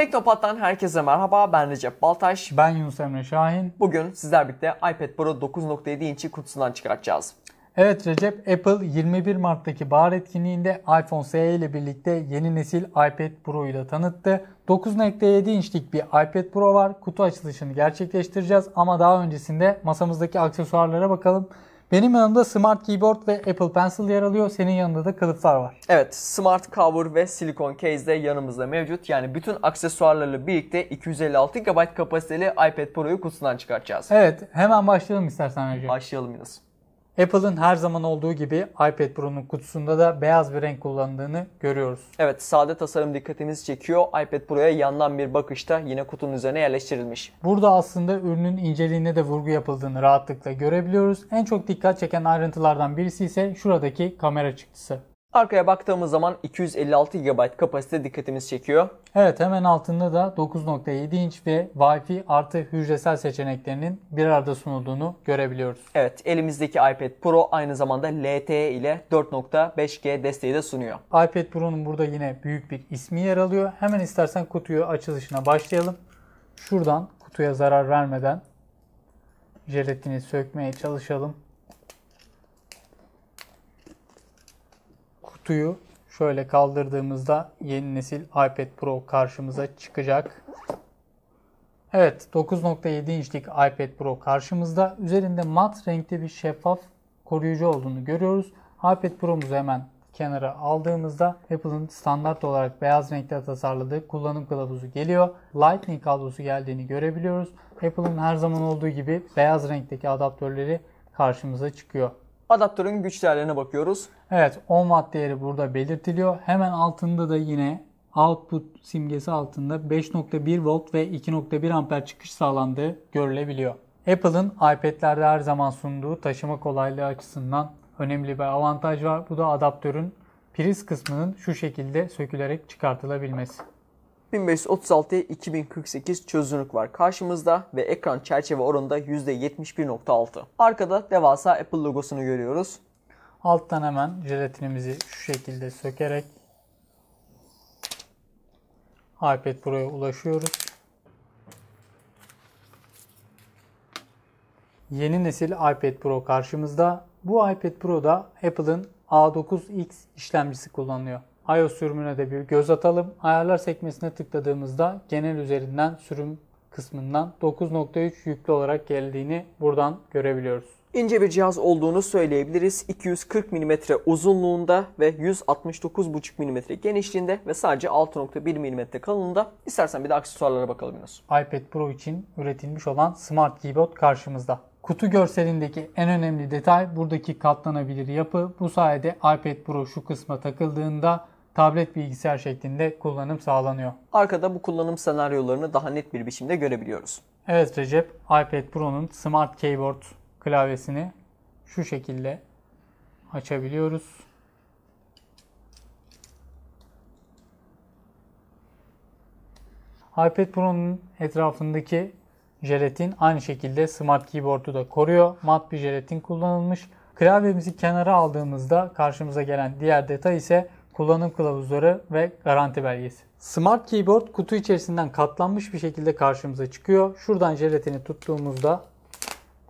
Teknopat'tan herkese merhaba. Ben Recep Baltaş. Ben Yunus Emre Şahin. Bugün sizler birlikte iPad Pro 9.7 inç'i kutusundan çıkartacağız. Evet Recep, Apple 21 Mart'taki bahar etkinliğinde iPhone SE ile birlikte yeni nesil iPad Pro'yu da tanıttı. 9.7 inçlik bir iPad Pro var. Kutu açılışını gerçekleştireceğiz ama daha öncesinde masamızdaki aksesuarlara bakalım. Benim yanımda Smart Keyboard ve Apple Pencil yer alıyor. Senin yanında da kılıflar var. Evet Smart Cover ve Silicon Case de yanımızda mevcut. Yani bütün aksesuarlarla birlikte 256 GB kapasiteli iPad Pro'yu kutusundan çıkartacağız. Evet hemen başlayalım istersen önce. Başlayalım Yunus. Apple'ın her zaman olduğu gibi iPad Pro'nun kutusunda da beyaz bir renk kullandığını görüyoruz. Evet sade tasarım dikkatimizi çekiyor. iPad Pro'ya yandan bir bakışta yine kutunun üzerine yerleştirilmiş. Burada aslında ürünün inceliğine de vurgu yapıldığını rahatlıkla görebiliyoruz. En çok dikkat çeken ayrıntılardan birisi ise şuradaki kamera çıktısı. Arkaya baktığımız zaman 256 GB kapasite dikkatimiz çekiyor. Evet hemen altında da 9.7 inç ve Wi-Fi artı hücresel seçeneklerinin bir arada sunulduğunu görebiliyoruz. Evet elimizdeki iPad Pro aynı zamanda LTE ile 4.5G desteği de sunuyor. iPad Pro'nun burada yine büyük bir ismi yer alıyor. Hemen istersen kutuyu açılışına başlayalım. Şuradan kutuya zarar vermeden jelatini sökmeye çalışalım. kutuyu şöyle kaldırdığımızda yeni nesil iPad Pro karşımıza çıkacak. Evet 9.7 inçlik iPad Pro karşımızda. Üzerinde mat renkte bir şeffaf koruyucu olduğunu görüyoruz. iPad Pro'muzu hemen kenara aldığımızda Apple'ın standart olarak beyaz renkte tasarladığı kullanım kılavuzu geliyor. Lightning kablosu geldiğini görebiliyoruz. Apple'ın her zaman olduğu gibi beyaz renkteki adaptörleri karşımıza çıkıyor. Adaptörün güç değerlerine bakıyoruz. Evet 10 watt değeri burada belirtiliyor. Hemen altında da yine output simgesi altında 5.1 volt ve 2.1 amper çıkış sağlandığı görülebiliyor. Apple'ın iPad'lerde her zaman sunduğu taşıma kolaylığı açısından önemli bir avantaj var. Bu da adaptörün priz kısmının şu şekilde sökülerek çıkartılabilmesi. 1536'ya 2048 çözünürlük var karşımızda ve ekran çerçeve oranında %71.6. Arkada devasa Apple logosunu görüyoruz. Alttan hemen jelatinimizi şu şekilde sökerek iPad Pro'ya ulaşıyoruz. Yeni nesil iPad Pro karşımızda. Bu iPad Pro'da Apple'ın A9X işlemcisi kullanılıyor iOS sürümüne de bir göz atalım. Ayarlar sekmesine tıkladığımızda genel üzerinden sürüm kısmından 9.3 yüklü olarak geldiğini buradan görebiliyoruz. İnce bir cihaz olduğunu söyleyebiliriz. 240 mm uzunluğunda ve 169,5 mm genişliğinde ve sadece 6.1 mm kalınlığında. İstersen bir de aksesuarlara bakalım Yunus. iPad Pro için üretilmiş olan Smart Keyboard karşımızda. Kutu görselindeki en önemli detay buradaki katlanabilir yapı. Bu sayede iPad Pro şu kısma takıldığında tablet bilgisayar şeklinde kullanım sağlanıyor. Arkada bu kullanım senaryolarını daha net bir biçimde görebiliyoruz. Evet Recep, iPad Pro'nun Smart Keyboard klavyesini şu şekilde açabiliyoruz. iPad Pro'nun etrafındaki jelatin aynı şekilde Smart Keyboard'u da koruyor. Mat bir jelatin kullanılmış. Klavyemizi kenara aldığımızda karşımıza gelen diğer detay ise kullanım kılavuzları ve garanti belgesi. Smart Keyboard kutu içerisinden katlanmış bir şekilde karşımıza çıkıyor. Şuradan jelatini tuttuğumuzda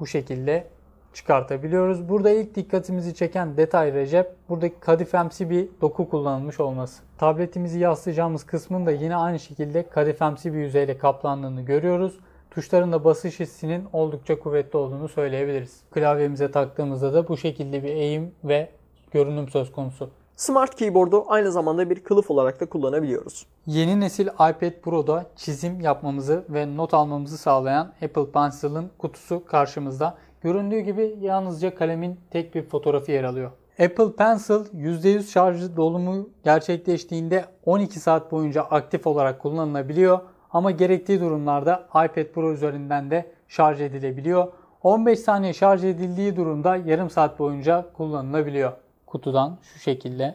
bu şekilde çıkartabiliyoruz. Burada ilk dikkatimizi çeken detay Recep, buradaki kadifemsi bir doku kullanılmış olması. Tabletimizi yaslayacağımız kısmın da yine aynı şekilde kadifemsi bir yüzeyle kaplandığını görüyoruz. Tuşların da basış hissinin oldukça kuvvetli olduğunu söyleyebiliriz. Klavyemize taktığımızda da bu şekilde bir eğim ve görünüm söz konusu. Smart Keyboard'u aynı zamanda bir kılıf olarak da kullanabiliyoruz. Yeni nesil iPad Pro'da çizim yapmamızı ve not almamızı sağlayan Apple Pencil'ın kutusu karşımızda. Göründüğü gibi yalnızca kalemin tek bir fotoğrafı yer alıyor. Apple Pencil %100 şarj dolumu gerçekleştiğinde 12 saat boyunca aktif olarak kullanılabiliyor ama gerektiği durumlarda iPad Pro üzerinden de şarj edilebiliyor. 15 saniye şarj edildiği durumda yarım saat boyunca kullanılabiliyor kutudan şu şekilde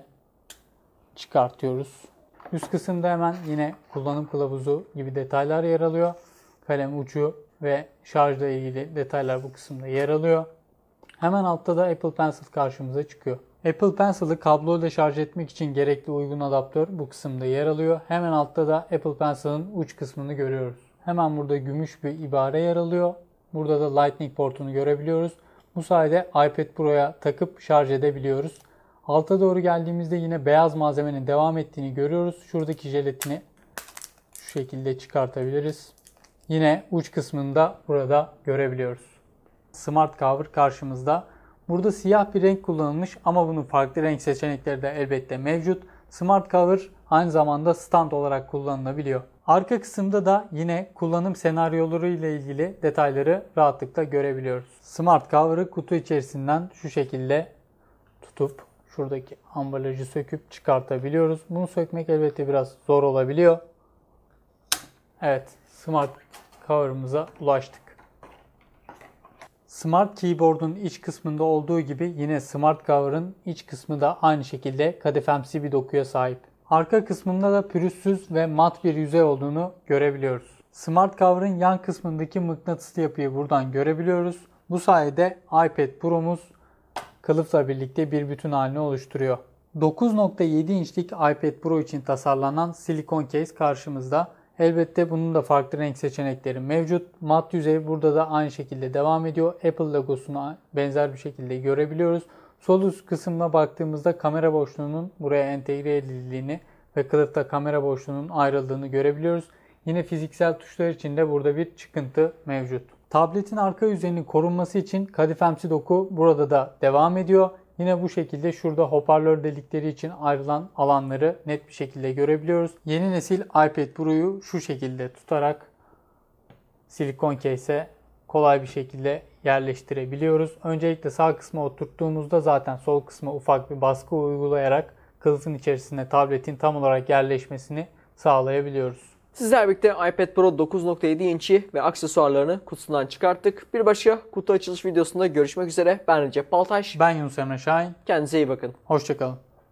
çıkartıyoruz. Üst kısımda hemen yine kullanım kılavuzu gibi detaylar yer alıyor. Kalem ucu ve şarjla ilgili detaylar bu kısımda yer alıyor. Hemen altta da Apple Pencil karşımıza çıkıyor. Apple Pencil'ı kabloyla şarj etmek için gerekli uygun adaptör bu kısımda yer alıyor. Hemen altta da Apple Pencil'ın uç kısmını görüyoruz. Hemen burada gümüş bir ibare yer alıyor. Burada da Lightning portunu görebiliyoruz. Bu sayede iPad Pro'ya takıp şarj edebiliyoruz. Alta doğru geldiğimizde yine beyaz malzemenin devam ettiğini görüyoruz. Şuradaki jelatini şu şekilde çıkartabiliriz. Yine uç kısmında burada görebiliyoruz. Smart Cover karşımızda. Burada siyah bir renk kullanılmış ama bunun farklı renk seçenekleri de elbette mevcut. Smart Cover aynı zamanda stand olarak kullanılabiliyor. Arka kısımda da yine kullanım senaryoları ile ilgili detayları rahatlıkla görebiliyoruz. Smart Cover'ı kutu içerisinden şu şekilde tutup şuradaki ambalajı söküp çıkartabiliyoruz. Bunu sökmek elbette biraz zor olabiliyor. Evet, Smart Cover'ımıza ulaştık. Smart Keyboard'un iç kısmında olduğu gibi yine Smart Cover'ın iç kısmı da aynı şekilde kadifemsi bir dokuya sahip. Arka kısmında da pürüzsüz ve mat bir yüzey olduğunu görebiliyoruz. Smart Cover'ın yan kısmındaki mıknatıslı yapıyı buradan görebiliyoruz. Bu sayede iPad Pro'muz kılıfla birlikte bir bütün halini oluşturuyor. 9.7 inçlik iPad Pro için tasarlanan silikon case karşımızda. Elbette bunun da farklı renk seçenekleri mevcut. Mat yüzey burada da aynı şekilde devam ediyor. Apple logosuna benzer bir şekilde görebiliyoruz. Sol üst kısmına baktığımızda kamera boşluğunun buraya entegre edildiğini ve kılıfta kamera boşluğunun ayrıldığını görebiliyoruz. Yine fiziksel tuşlar için de burada bir çıkıntı mevcut. Tabletin arka yüzeyinin korunması için kadifemsi doku burada da devam ediyor. Yine bu şekilde şurada hoparlör delikleri için ayrılan alanları net bir şekilde görebiliyoruz. Yeni nesil iPad Pro'yu şu şekilde tutarak silikon case'e kolay bir şekilde yerleştirebiliyoruz. Öncelikle sağ kısma oturttuğumuzda zaten sol kısma ufak bir baskı uygulayarak kılıfın içerisinde tabletin tam olarak yerleşmesini sağlayabiliyoruz. Sizler birlikte iPad Pro 9.7 inci ve aksesuarlarını kutusundan çıkarttık. Bir başka kutu açılış videosunda görüşmek üzere. Ben Recep Baltaş. Ben Yunus Emre Şahin. Kendinize iyi bakın. Hoşçakalın.